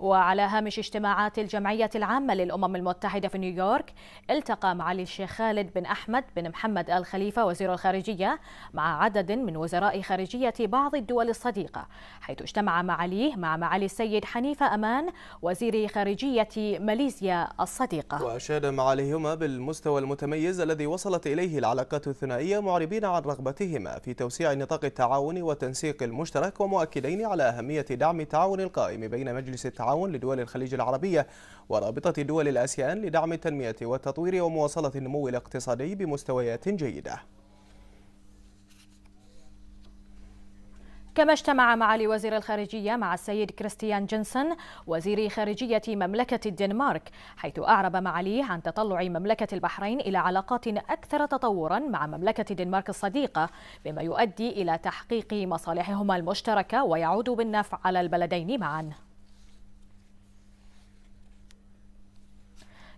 وعلى هامش اجتماعات الجمعية العامة للأمم المتحدة في نيويورك التقى معالي الشيخ خالد بن أحمد بن محمد آل خليفة وزير الخارجية مع عدد من وزراء خارجية بعض الدول الصديقة حيث اجتمع معاليه مع معالي السيد حنيفة أمان وزير خارجية ماليزيا الصديقة وأشاد معاليهما بالمستوى المتميز الذي وصلت إليه العلاقات الثنائية معربين عن رغبتهما في توسيع نطاق التعاون والتنسيق المشترك ومؤكدين على أهمية دعم التعاون القائم بين مجلس التعاون التعاون لدول الخليج العربية ورابطة دول الآسيان لدعم التنمية والتطوير ومواصلة النمو الاقتصادي بمستويات جيدة كما اجتمع معالي وزير الخارجية مع السيد كريستيان جنسن وزير خارجية مملكة الدنمارك حيث أعرب معاليه عن تطلع مملكة البحرين إلى علاقات أكثر تطورا مع مملكة الدنمارك الصديقة بما يؤدي إلى تحقيق مصالحهما المشتركة ويعود بالنفع على البلدين معاً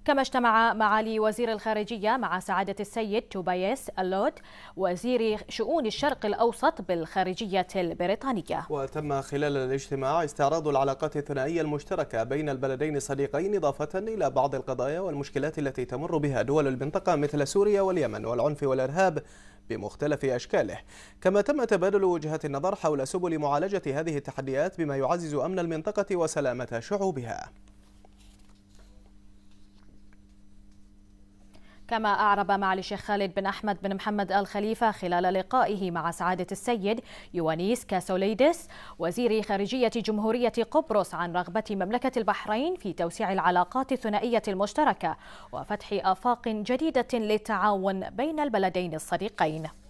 كما اجتمع معالي وزير الخارجية مع سعادة السيد توبايس اللود وزير شؤون الشرق الأوسط بالخارجية البريطانية وتم خلال الاجتماع استعراض العلاقات الثنائية المشتركة بين البلدين الصديقين إضافة إلى بعض القضايا والمشكلات التي تمر بها دول المنطقة مثل سوريا واليمن والعنف والإرهاب بمختلف أشكاله كما تم تبادل وجهات النظر حول سبل معالجة هذه التحديات بما يعزز أمن المنطقة وسلامة شعوبها كما أعرب معالي الشيخ خالد بن أحمد بن محمد آل خليفة خلال لقائه مع سعادة السيد يوانيس كاسوليدس وزير خارجية جمهورية قبرص عن رغبة مملكة البحرين في توسيع العلاقات الثنائية المشتركة وفتح آفاق جديدة للتعاون بين البلدين الصديقين